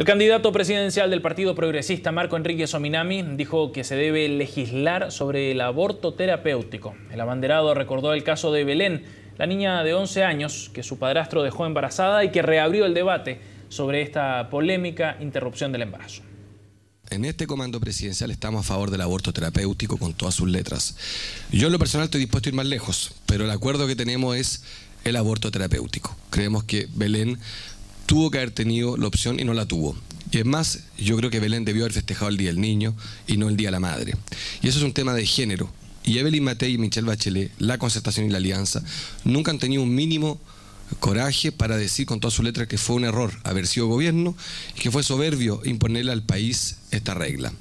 El candidato presidencial del Partido Progresista, Marco Enrique Sominami, dijo que se debe legislar sobre el aborto terapéutico. El abanderado recordó el caso de Belén, la niña de 11 años que su padrastro dejó embarazada y que reabrió el debate sobre esta polémica interrupción del embarazo. En este comando presidencial estamos a favor del aborto terapéutico con todas sus letras. Yo en lo personal estoy dispuesto a ir más lejos, pero el acuerdo que tenemos es el aborto terapéutico. Creemos que Belén tuvo que haber tenido la opción y no la tuvo. Y es más, yo creo que Belén debió haber festejado el Día del Niño y no el Día de la Madre. Y eso es un tema de género. Y Evelyn Matei y Michelle Bachelet, la Concertación y la Alianza, nunca han tenido un mínimo coraje para decir con todas sus letras que fue un error haber sido gobierno y que fue soberbio imponerle al país esta regla.